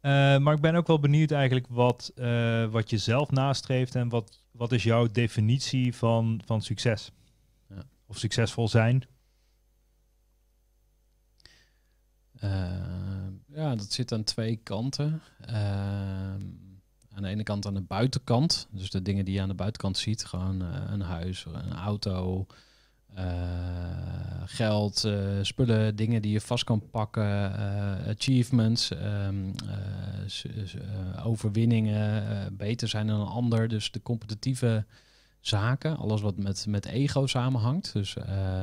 Eh, maar ik ben ook wel benieuwd eigenlijk wat, eh, wat je zelf nastreeft en wat, wat is jouw definitie van, van succes? Ja. Of succesvol zijn? Eh, ja, dat zit aan twee kanten ehm, aan de ene kant aan de buitenkant. Dus de dingen die je aan de buitenkant ziet. Gewoon een huis, een auto, eh, geld, eh, spullen, dingen die je vast kan pakken, eh, achievements, ehm, overwinningen, beter zijn dan een ander. Dus de competitieve zaken, alles wat met, met ego samenhangt. Dus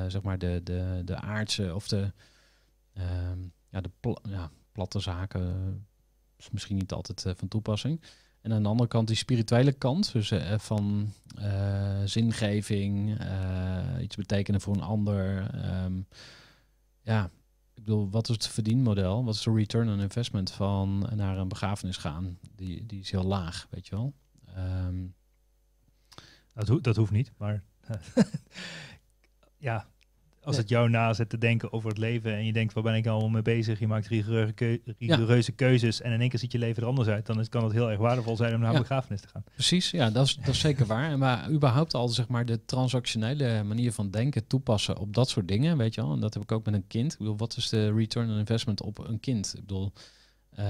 zeg maar de, de, de aardse of de, ehm, ja, de ja, platte zaken is misschien niet altijd van toepassing. En aan de andere kant die spirituele kant, dus uh, van eh, zingeving, eh, iets betekenen voor een ander. Ehm, ja, ik bedoel, wat is het verdienmodel? Wat is de return on investment van naar een begrafenis gaan? Die, die is heel laag, weet je wel. Ehm, dat, ho dat hoeft niet, maar ja, als het jou na zet te denken over het leven en je denkt, waar ben ik allemaal mee bezig? Je maakt rigoureuze, keuzes en in één keer ziet je leven er anders uit. Dan kan het heel erg waardevol zijn om naar een begrafenis te gaan. Precies, ja, dat is, dat is zeker waar. Maar überhaupt al zeg maar, de transactionele manier van denken toepassen op dat soort dingen, weet je wel. En dat heb ik ook met een kind. Ik bedoel, wat is de return on investment op een kind? Ik bedoel... Eh,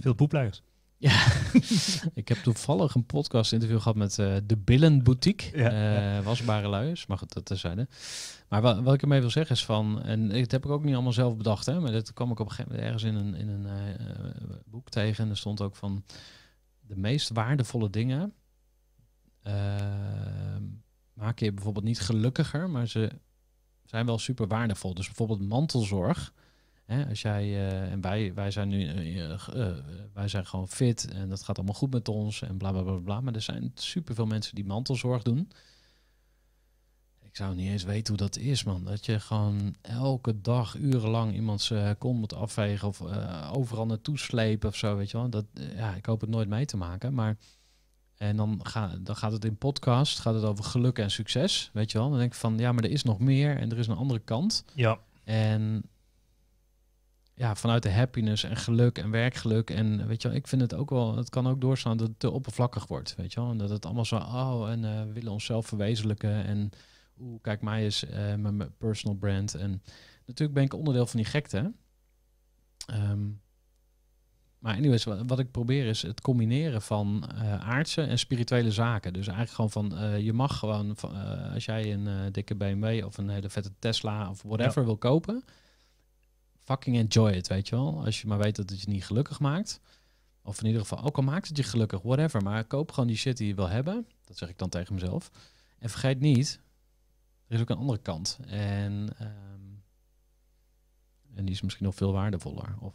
Veel poepluiers. Ja, ik heb toevallig een podcast interview gehad met eh, de Billen Boutique. Ja, Uh, wasbare luiers, mag het dat Maar wat, wat ik ermee wil zeggen is van, en dat heb ik ook niet allemaal zelf bedacht, hè, maar dat kwam ik op een gegeven moment ergens in een, in een eh, boek tegen. En er stond ook van, de meest waardevolle dingen maak je bijvoorbeeld niet gelukkiger, maar ze zijn wel super waardevol. Dus bijvoorbeeld mantelzorg Hè, als jij, eh, en wij, wij zijn nu, eh, eh, wij zijn gewoon fit en dat gaat allemaal goed met ons en bla bla bla bla. Maar er zijn superveel mensen die mantelzorg doen. Ik zou niet eens weten hoe dat is, man. Dat je gewoon elke dag urenlang iemands kom moet afvegen of overal naartoe slepen of zo, weet je wel. Dat, ja, ik hoop het nooit mee te maken, maar... En dan, ga, dan, gaat het in podcast, gaat het over geluk en succes, weet je wel. Dan denk ik van, ja, maar er is nog meer en er is een andere kant. Ja. En ja, vanuit de happiness en geluk en werkgeluk. En weet je wel, ik vind het ook wel, het kan ook doorstaan dat het te oppervlakkig wordt, weet je wel. En dat het allemaal zo, oh, en uh, we willen onszelf verwezenlijken. En hoe kijk mij is eh, mijn personal brand. En natuurlijk ben ik onderdeel van die gekte. Um, maar anyways, wat, wat, ik probeer is het combineren van eh, aardse en spirituele zaken. Dus eigenlijk gewoon van, je mag gewoon, van, als jij een dikke BMW of een hele vette Tesla of whatever wil kopen fucking enjoy it, weet je wel. Als je maar weet dat het je niet gelukkig maakt. Of in ieder geval, ook al maakt het je gelukkig, whatever. Maar koop gewoon die shit die je wil hebben. Dat zeg ik dan tegen mezelf. En vergeet niet, er is ook een andere kant. En, ehm, en die is misschien nog veel waardevoller. Of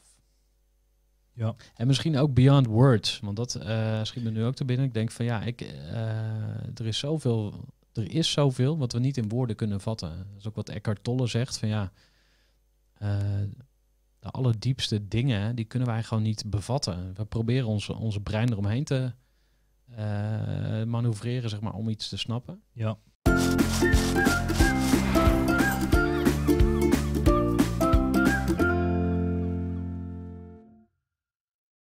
ja. En misschien ook Beyond Words. Want dat eh, schiet me nu ook te binnen. Ik denk van ja, ik, eh, er, is zoveel, er is zoveel wat we niet in woorden kunnen vatten. Dat is ook wat Eckhart Tolle zegt. Van ja, eh, de allerdiepste dingen, die kunnen wij gewoon niet bevatten. We proberen onze, onze brein eromheen te eh, manoeuvreren, zeg maar, om iets te snappen. Ja.